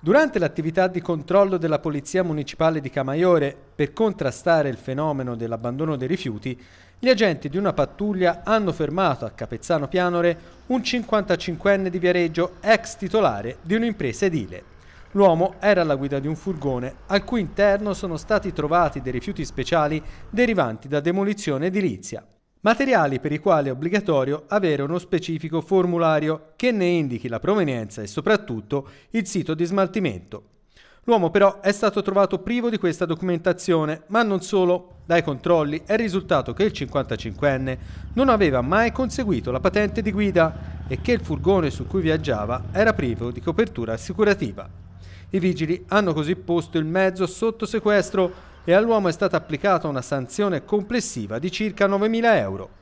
Durante l'attività di controllo della Polizia Municipale di Camaiore per contrastare il fenomeno dell'abbandono dei rifiuti, gli agenti di una pattuglia hanno fermato a Capezzano Pianore un 55enne di Viareggio, ex titolare di un'impresa edile. L'uomo era alla guida di un furgone al cui interno sono stati trovati dei rifiuti speciali derivanti da demolizione edilizia. Materiali per i quali è obbligatorio avere uno specifico formulario che ne indichi la provenienza e soprattutto il sito di smaltimento. L'uomo però è stato trovato privo di questa documentazione, ma non solo. Dai controlli è risultato che il 55enne non aveva mai conseguito la patente di guida e che il furgone su cui viaggiava era privo di copertura assicurativa. I vigili hanno così posto il mezzo sotto sequestro e all'uomo è stata applicata una sanzione complessiva di circa 9.000 euro.